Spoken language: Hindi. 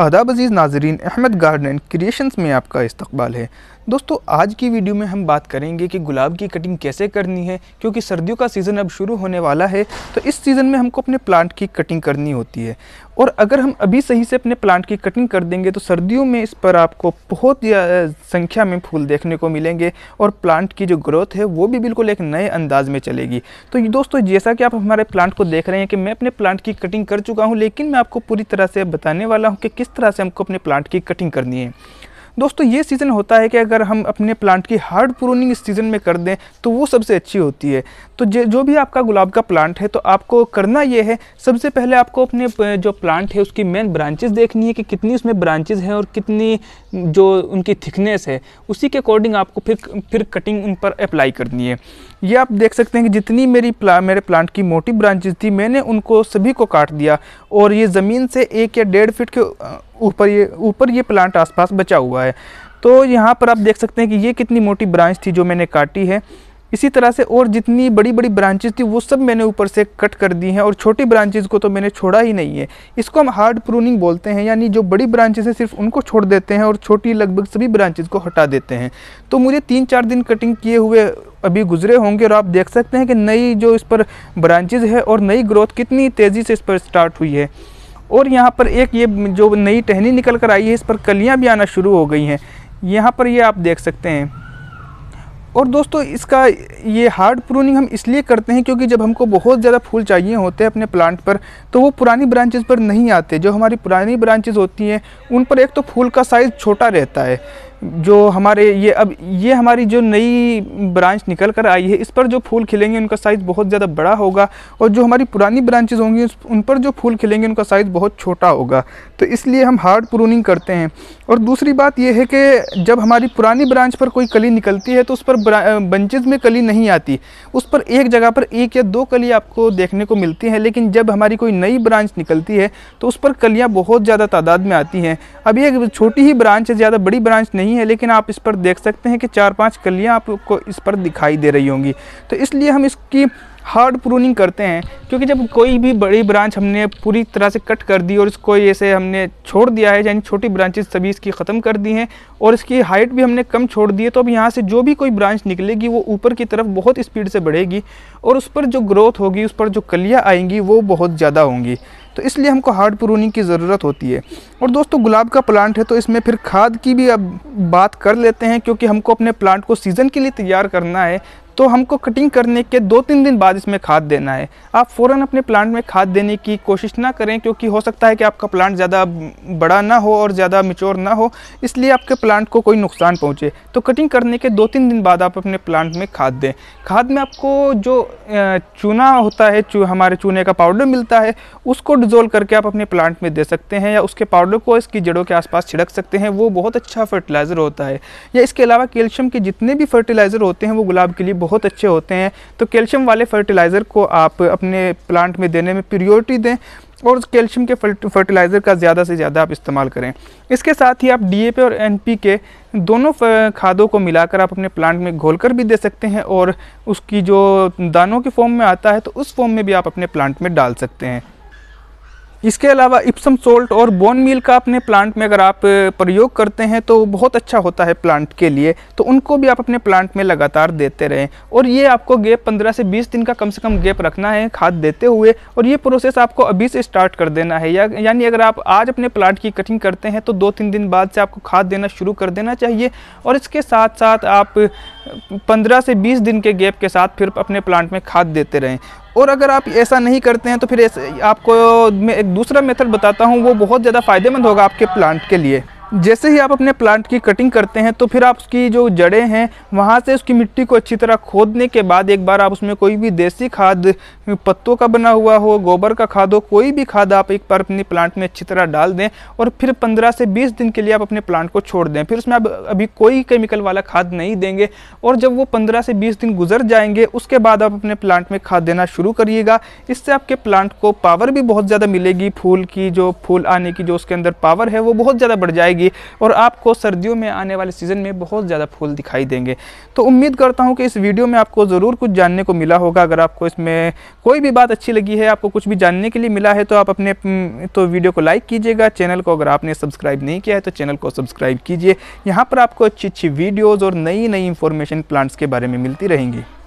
आदाब अजीज़ नाजरीन अहमद गार्डन क्रिएशंस में आपका इस्तकबाल है दोस्तों आज की वीडियो में हम बात करेंगे कि गुलाब की कटिंग कैसे करनी है क्योंकि सर्दियों का सीज़न अब शुरू होने वाला है तो इस सीज़न में हमको अपने प्लांट की कटिंग करनी होती है और अगर हम अभी सही से अपने प्लांट की कटिंग कर देंगे तो सर्दियों में इस पर आपको बहुत संख्या में फूल देखने को मिलेंगे और प्लांट की जो ग्रोथ है वो भी बिल्कुल एक नए अंदाज में चलेगी तो दोस्तों जैसा कि आप हमारे प्लांट को देख रहे हैं कि मैं अपने प्लांट की कटिंग कर चुका हूँ लेकिन मैं आपको पूरी तरह से बताने वाला हूँ कि किस तरह से हमको अपने प्लांट की कटिंग करनी है दोस्तों ये सीज़न होता है कि अगर हम अपने प्लांट की हार्ड प्रूनिंग इस सीज़न में कर दें तो वो सबसे अच्छी होती है तो जो भी आपका गुलाब का प्लांट है तो आपको करना ये है सबसे पहले आपको अपने जो प्लांट है उसकी मेन ब्रांचेस देखनी है कि कितनी उसमें ब्रांचेज हैं और कितनी जो उनकी थिकनेस है उसी के अकॉर्डिंग आपको फिर फिर कटिंग उन पर अप्लाई करनी है ये आप देख सकते हैं कि जितनी मेरी प्ला मेरे प्लांट की मोटी ब्रांचेज थी मैंने उनको सभी को काट दिया और ये ज़मीन से एक या डेढ़ फिट के ऊपर ये ऊपर ये प्लांट आसपास बचा हुआ है तो यहाँ पर आप देख सकते हैं कि ये कितनी मोटी ब्रांच थी जो मैंने काटी है इसी तरह से और जितनी बड़ी बड़ी ब्रांचेज थी वो सब मैंने ऊपर से कट कर दी हैं और छोटी ब्रांचेज को तो मैंने छोड़ा ही नहीं है इसको हम हार्ड प्रूनिंग बोलते हैं यानी जो बड़ी ब्रांचेज हैं सिर्फ उनको छोड़ देते हैं और छोटी लगभग सभी ब्रांचेज को हटा देते हैं तो मुझे तीन चार दिन कटिंग किए हुए अभी गुजरे होंगे और आप देख सकते हैं कि नई जो इस पर ब्रांचेज है और नई ग्रोथ कितनी तेज़ी से इस पर स्टार्ट हुई है और यहाँ पर एक ये जो नई टहनी निकल कर आई है इस पर कलियाँ भी आना शुरू हो गई हैं यहाँ पर ये आप देख सकते हैं और दोस्तों इसका ये हार्ड प्रूनिंग हम इसलिए करते हैं क्योंकि जब हमको बहुत ज़्यादा फूल चाहिए होते हैं अपने प्लांट पर तो वो पुरानी ब्रांचेज़ पर नहीं आते जो हमारी पुरानी ब्रांचेज़ होती हैं उन पर एक तो फूल का साइज़ छोटा रहता है जो हमारे ये अब ये हमारी जो नई ब्रांच निकल कर आई है इस पर जो फूल खिलेंगे उनका साइज़ बहुत ज़्यादा बड़ा होगा और जो हमारी पुरानी ब्रांचेज़ होंगी उन पर जो फूल खिलेंगे उनका साइज़ बहुत छोटा होगा तो इसलिए हम हार्ड प्रूनिंग करते हैं और दूसरी बात यह है कि जब हमारी पुरानी ब्रांच पर कोई कली निकलती है तो उस पर बंचेज में कली नहीं आती उस पर एक जगह पर एक या दो कली आपको देखने को मिलती है लेकिन जब हमारी कोई नई ब्रांच निकलती है तो उस पर कलियाँ बहुत ज़्यादा तादाद में आती हैं अब ये छोटी ही ब्रांच है ज़्यादा बड़ी ब्रांच नहीं है लेकिन आप इस पर देख सकते हैं कि चार पाँच कलियाँ आपको इस पर दिखाई दे रही होंगी तो इसलिए हम इसकी हार्ड प्रूनिंग करते हैं क्योंकि जब कोई भी बड़ी ब्रांच हमने पूरी तरह से कट कर दी और इसको ऐसे हमने छोड़ दिया है यानी छोटी ब्रांचेस सभी इसकी ख़त्म कर दी हैं और इसकी हाइट भी हमने कम छोड़ दी है तो अब यहाँ से जो भी कोई ब्रांच निकलेगी वो ऊपर की तरफ बहुत स्पीड से बढ़ेगी और उस पर जो ग्रोथ होगी उस पर जो कलियाँ आएंगी वो बहुत ज़्यादा होंगी तो इसलिए हमको हार्ड प्रूनिंग की ज़रूरत होती है और दोस्तों गुलाब का प्लांट है तो इसमें फिर खाद की भी अब बात कर लेते हैं क्योंकि हमको अपने प्लांट को सीज़न के लिए तैयार करना है तो हमको कटिंग करने के दो तीन दिन बाद इसमें खाद देना है आप फ़ौरन अपने प्लांट में खाद देने की कोशिश ना करें क्योंकि हो सकता है कि आपका प्लांट ज़्यादा बड़ा ना हो और ज़्यादा मिच्योर ना हो इसलिए आपके प्लांट को कोई नुकसान पहुँचे तो कटिंग करने के दो तीन दिन बाद आप अपने प्लांट में खाद दें खाद में आपको जो चूना होता है चू, हमारे चूने का पाउडर मिलता है उसको डिज़ोल्व करके आप अपने प्लांट में दे सकते हैं या उसके पाउडर को इसकी जड़ों के आसपास छिड़क सकते हैं वो बहुत अच्छा फर्टिलाइज़र होता है या इसके अलावा कैल्शियम के जितने भी फर्टिलाइज़र होते हैं वो गुलाब के लिए बहुत अच्छे होते हैं तो कैल्शियम वाले फर्टिलाइज़र को आप अपने प्लांट में देने में प्रियोरिटी दें और कैल्शियम के फर्टिलाइज़र का ज़्यादा से ज़्यादा आप इस्तेमाल करें इसके साथ ही आप डीएपी और एनपीके दोनों खादों को मिलाकर आप अपने प्लांट में घोलकर भी दे सकते हैं और उसकी जो दानों के फॉर्म में आता है तो उस फॉर्म में भी आप अपने प्लांट में डाल सकते हैं इसके अलावा इप्सम सोल्ट और बोन मील का अपने प्लांट में अगर आप प्रयोग करते हैं तो बहुत अच्छा होता है प्लांट के लिए तो उनको भी आप अपने प्लांट में लगातार देते रहें और ये आपको गैप 15 से 20 दिन का कम से कम गैप रखना है खाद देते हुए और ये प्रोसेस आपको अभी से स्टार्ट कर देना है या यानी अगर आप आज अपने प्लांट की कटिंग करते हैं तो दो तीन दिन बाद से आपको खाद देना शुरू कर देना चाहिए और इसके साथ साथ आप पंद्रह से बीस दिन के गैप के साथ फिर अपने प्लांट में खाद देते रहें और अगर आप ऐसा नहीं करते हैं तो फिर आपको मैं एक दूसरा मेथड बताता हूँ वो बहुत ज़्यादा फ़ायदेमंद होगा आपके प्लांट के लिए जैसे ही आप अपने प्लांट की कटिंग करते हैं तो फिर आप उसकी जो जड़ें हैं वहाँ से उसकी मिट्टी को अच्छी तरह खोदने के बाद एक बार आप उसमें कोई भी देसी खाद पत्तों का बना हुआ हो गोबर का खाद हो कोई भी खाद आप एक बार अपने प्लांट में अच्छी तरह डाल दें और फिर पंद्रह से बीस दिन के लिए आप अपने प्लांट को छोड़ दें फिर उसमें आप अभी कोई केमिकल वाला खाद नहीं देंगे और जब वो पंद्रह से बीस दिन गुजर जाएंगे उसके बाद आप अपने प्लांट में खाद देना शुरू करिएगा इससे आपके प्लांट को पावर भी बहुत ज़्यादा मिलेगी फूल की जो फूल आने की जो उसके अंदर पावर है वो बहुत ज़्यादा बढ़ जाएगी और आपको सर्दियों में आने वाले सीज़न में बहुत ज़्यादा फूल दिखाई देंगे तो उम्मीद करता हूँ कि इस वीडियो में आपको ज़रूर कुछ जानने को मिला होगा अगर आपको इसमें कोई भी बात अच्छी लगी है आपको कुछ भी जानने के लिए मिला है तो आप अपने तो वीडियो को लाइक कीजिएगा चैनल को अगर आपने सब्सक्राइब नहीं किया है तो चैनल को सब्सक्राइब कीजिए यहाँ पर आपको अच्छी अच्छी वीडियोज़ और नई नई इन्फॉर्मेशन प्लांट्स के बारे में मिलती रहेंगी